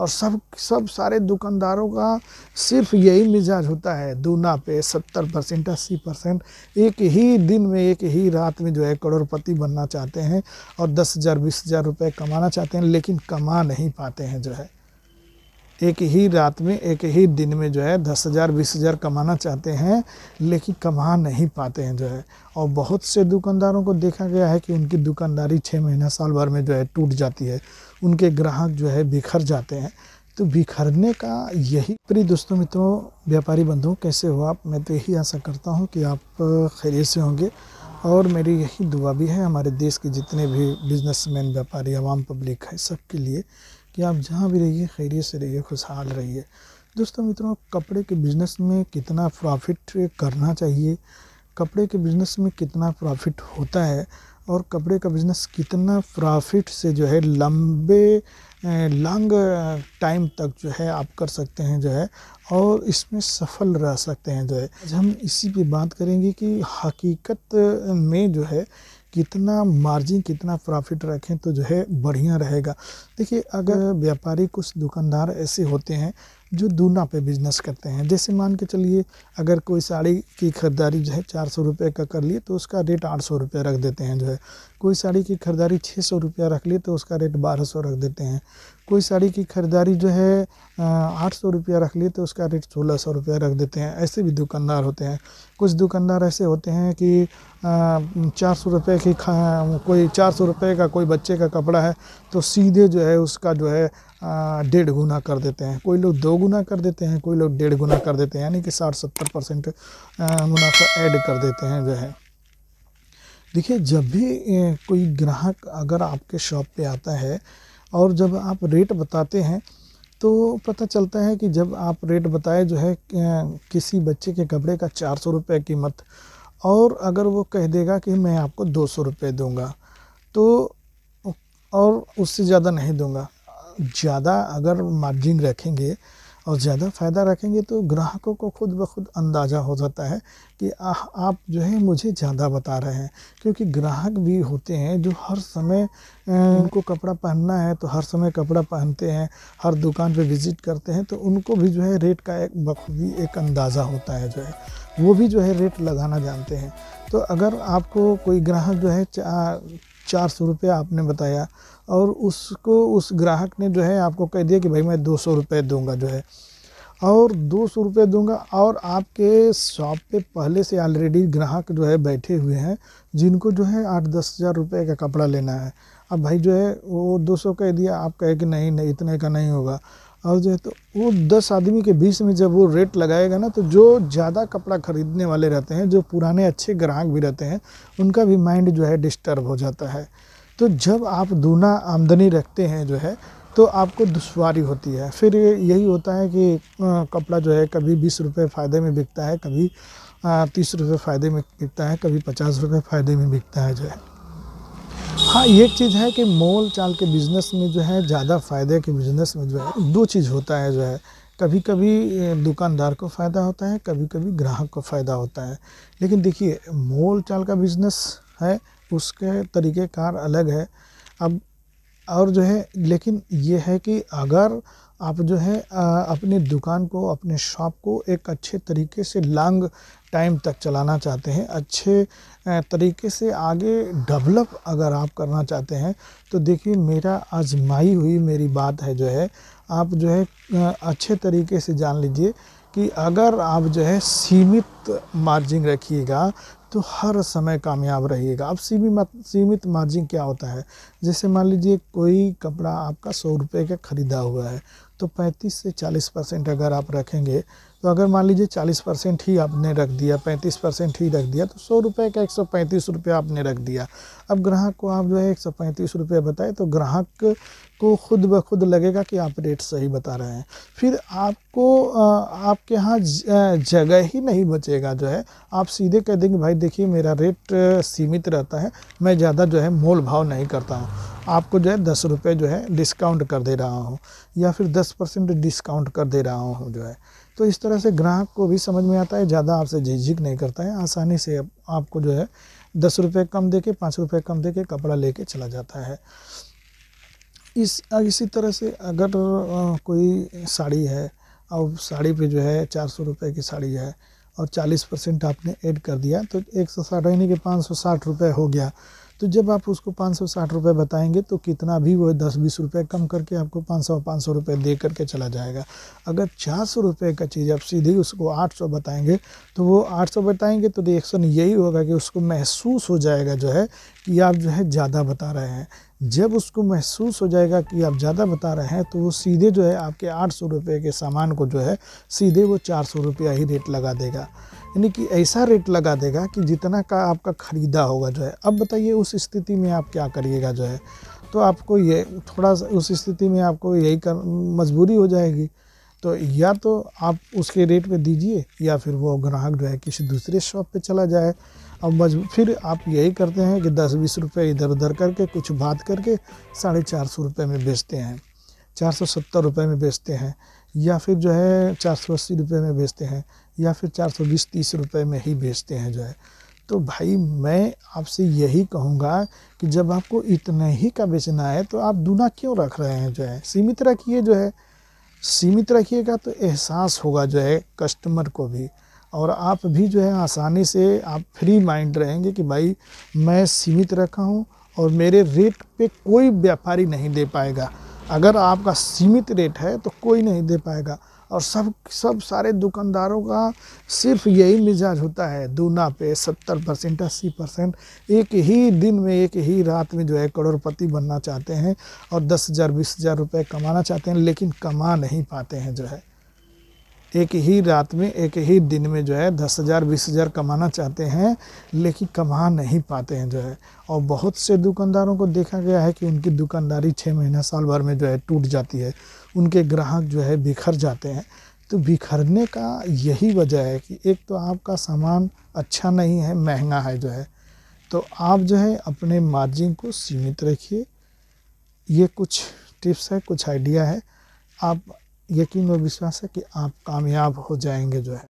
और सब सब सारे दुकानदारों का सिर्फ यही मिजाज होता है दूना पे सत्तर परसेंट अस्सी परसेंट एक ही दिन में एक ही रात में जो है करोड़पति बनना चाहते हैं और दस हज़ार बीस हज़ार रुपये कमाना चाहते हैं लेकिन कमा नहीं पाते हैं जो है एक ही रात में एक ही दिन में जो है दस हज़ार बीस हज़ार कमाना चाहते हैं लेकिन कमा नहीं पाते हैं जो है और बहुत से दुकानदारों को देखा गया है कि उनकी दुकानदारी छः महीना साल भर में जो है टूट जाती है उनके ग्राहक जो है बिखर जाते हैं तो बिखरने का यही प्रिय दोस्तों मित्रों व्यापारी बंधुओं कैसे हो आप मैं तो यही आशा करता हूँ कि आप खैरियत से होंगे और मेरी यही दुआ भी है हमारे देश के जितने भी बिजनेसमैन व्यापारी आवाम पब्लिक है सबके लिए कि आप जहाँ भी रहिए खैरियत से रहिए खुशहाल रहिए दोस्तों मित्रों कपड़े के बिज़नेस में कितना प्रॉफिट करना चाहिए कपड़े के बिज़नेस में कितना प्रॉफिट होता है और कपड़े का बिज़नेस कितना प्रॉफिट से जो है लंबे लॉन्ग टाइम तक जो है आप कर सकते हैं जो है और इसमें सफल रह सकते हैं जो है आज हम इसी पे बात करेंगे कि हकीकत में जो है कितना मार्जिन कितना प्रॉफिट रखें तो जो है बढ़िया रहेगा देखिए अगर व्यापारी कुछ दुकानदार ऐसे होते हैं जो दूना पे बिजनेस करते हैं जैसे मान के चलिए अगर कोई साड़ी की खरीदारी जो है चार सौ रुपये का कर लिए तो उसका रेट आठ सौ रुपये रख देते हैं जो है कोई साड़ी की खरीदारी छः सौ रुपया रख लिए तो उसका रेट बारह सौ रख देते हैं कोई साड़ी की खरीदारी जो है आठ सौ रुपया रख ली तो उसका रेट सोलह सौ रुपया रख देते हैं ऐसे भी दुकानदार होते हैं कुछ दुकानदार ऐसे होते हैं कि चार सौ रुपये की कोई चार सौ रुपये का कोई बच्चे का कपड़ा है तो सीधे जो है उसका जो है डेढ़ गुना कर देते हैं कोई लोग दो गुना कर देते हैं कोई लोग डेढ़ गुना कर देते हैं यानी कि साठ सत्तर परसेंट मुनाफा ऐड कर देते हैं जो है देखिए जब भी कोई ग्राहक अगर आपके शॉप पे आता है और जब आप रेट बताते हैं तो पता चलता है कि जब आप रेट बताए जो है किसी बच्चे के कपड़े का चार सौ रुपये कीमत और अगर वो कह देगा कि मैं आपको दो सौ रुपये दूँगा तो और उससे ज़्यादा नहीं दूँगा ज़्यादा अगर मार्जिन रखेंगे और ज़्यादा फ़ायदा रखेंगे तो ग्राहकों को खुद ब खुद अंदाज़ा हो जाता है कि आ, आप जो है मुझे ज़्यादा बता रहे हैं क्योंकि ग्राहक भी होते हैं जो हर समय उनको कपड़ा पहनना है तो हर समय कपड़ा पहनते हैं हर दुकान पे विज़िट करते हैं तो उनको भी जो है रेट का एक बखूबी एक अंदाज़ा होता है जो है वो भी जो है रेट लगाना जानते हैं तो अगर आपको कोई ग्राहक जो है चार सौ रुपये आपने बताया और उसको उस ग्राहक ने जो है आपको कह दिया कि भाई मैं दो सौ रुपये दूँगा जो है और दो सौ रुपये दूँगा और आपके शॉप पे पहले से ऑलरेडी ग्राहक जो है बैठे हुए हैं जिनको जो है आठ दस हज़ार रुपये का कपड़ा लेना है अब भाई जो है वो दो सौ कह दिया आप कहे कि नहीं नहीं इतने का नहीं होगा और जो है तो वो दस आदमी के बीच में जब वो रेट लगाएगा ना तो जो ज़्यादा कपड़ा ख़रीदने वाले रहते हैं जो पुराने अच्छे ग्राहक भी रहते हैं उनका भी माइंड जो है डिस्टर्ब हो जाता है तो जब आप दूना आमदनी रखते हैं जो है तो आपको दुशारी होती है फिर यही होता है कि कपड़ा जो है कभी बीस रुपये फ़ायदे में बिकता है कभी तीस रुपये फ़ायदे में बिकता है कभी पचास रुपये फ़ायदे में बिकता है जो है हाँ ये चीज़ है कि मोल चाल के बिज़नेस में जो है ज़्यादा फ़ायदे के बिज़नेस में जो है दो चीज़ होता है जो है कभी कभी दुकानदार को फ़ायदा होता है कभी कभी ग्राहक को फ़ायदा होता है लेकिन देखिए मोल चाल का बिज़नेस है उसके तरीक़ेकार अलग है अब और जो है लेकिन ये है कि अगर आप जो है अपनी दुकान को अपने शॉप को एक अच्छे तरीके से लॉन्ग टाइम तक चलाना चाहते हैं अच्छे तरीके से आगे डेवलप अगर आप करना चाहते हैं तो देखिए मेरा आजमाई हुई मेरी बात है जो है आप जो है अच्छे तरीके से जान लीजिए कि अगर आप जो है सीमित मार्जिन रखिएगा तो हर समय कामयाब रहिएगा अब सीमित सीमित मार्जिन क्या होता है जैसे मान लीजिए कोई कपड़ा आपका सौ रुपये का ख़रीदा हुआ है तो पैंतीस से चालीस परसेंट अगर आप रखेंगे तो अगर मान लीजिए चालीस परसेंट ही आपने रख दिया पैंतीस परसेंट ही रख दिया तो सौ रुपये का एक सौ पैंतीस रुपये आपने रख दिया अब ग्राहक को आप जो है एक सौ पैंतीस रुपये बताए तो ग्राहक को खुद ब खुद लगेगा कि आप रेट सही बता रहे हैं फिर आपको आपके यहाँ जगह ही नहीं बचेगा जो है आप सीधे कह देंगे भाई देखिए मेरा रेट सीमित रहता है मैं ज़्यादा जो है मोल भाव नहीं करता हूँ आपको जो है दस रुपये जो है डिस्काउंट कर दे रहा हूँ या फिर दस परसेंट डिस्काउंट कर दे रहा हूँ जो है तो इस तरह से ग्राहक को भी समझ में आता है ज़्यादा आपसे झिझक नहीं करता है आसानी से आपको जो है दस रुपये कम दे के पाँच रुपये कम दे के कपड़ा ले कर चला जाता है इस इसी तरह से अगर कोई साड़ी है और साड़ी पे जो है चार सौ रुपये की साड़ी है और चालीस परसेंट आपने ऐड कर दिया तो एक सौ साठ यानी कि पाँच सौ साठ रुपये हो गया तो जब आप उसको पाँच सौ साठ रुपये बताएंगे तो कितना भी वो दस बीस रुपये कम करके आपको पाँच सौ पाँच सौ रुपये दे करके चला जाएगा अगर चार सौ रुपये का चीज़ आप सीधे उसको आठ सौ बताएँगे तो वो आठ सौ बताएँगे तो रिएक्शन यही होगा कि उसको महसूस हो जाएगा जो है कि आप जो है ज़्यादा बता रहे हैं जब उसको महसूस हो जाएगा कि आप ज़्यादा बता रहे हैं तो वो सीधे जो है आपके आठ सौ रुपये के सामान को जो है सीधे वो चार सौ रुपया ही रेट लगा देगा यानी कि ऐसा रेट लगा देगा कि जितना का आपका ख़रीदा होगा जो है अब बताइए उस स्थिति में आप क्या करिएगा जो है तो आपको ये थोड़ा सा उस स्थिति में आपको यही कर मजबूरी हो जाएगी तो या तो आप उसके रेट पे दीजिए या फिर वो ग्राहक जो है किसी दूसरे शॉप पे चला जाए अब फिर आप यही करते हैं कि दस बीस रुपये इधर उधर करके कुछ बात करके साढ़े चार सौ रुपये में बेचते हैं चार सौ सत्तर रुपये में बेचते हैं या फिर जो है चार सौ अस्सी रुपये में बेचते हैं या फिर चार सौ बीस तीस रुपये में ही बेचते हैं जो है तो भाई मैं आपसे यही कहूँगा कि जब आपको इतना ही का बेचना है तो आप दूना क्यों रख रहे हैं जो है सीमित रखिए जो है सीमित रखिएगा तो एहसास होगा जो है कस्टमर को भी और आप भी जो है आसानी से आप फ्री माइंड रहेंगे कि भाई मैं सीमित रखा हूँ और मेरे रेट पे कोई व्यापारी नहीं दे पाएगा अगर आपका सीमित रेट है तो कोई नहीं दे पाएगा और सब सब सारे दुकानदारों का सिर्फ यही मिजाज होता है दूना पे सत्तर परसेंट अस्सी परसेंट एक ही दिन में एक ही रात में जो है करोड़पति बनना चाहते हैं और दस हज़ार बीस हज़ार रुपये कमाना चाहते हैं लेकिन कमा नहीं पाते हैं जो है एक ही रात में एक ही दिन में जो है दस हज़ार बीस हज़ार कमाना चाहते हैं लेकिन कमा नहीं पाते हैं जो है और बहुत से दुकानदारों को देखा गया है कि उनकी दुकानदारी छः महीना साल भर में जो है टूट जाती है उनके ग्राहक जो है बिखर जाते हैं तो बिखरने का यही वजह है कि एक तो आपका सामान अच्छा नहीं है महंगा है जो है तो आप जो है अपने मार्जिन को सीमित रखिए ये कुछ टिप्स है कुछ आइडिया है आप यकीन और विश्वास है कि आप कामयाब हो जाएंगे जो है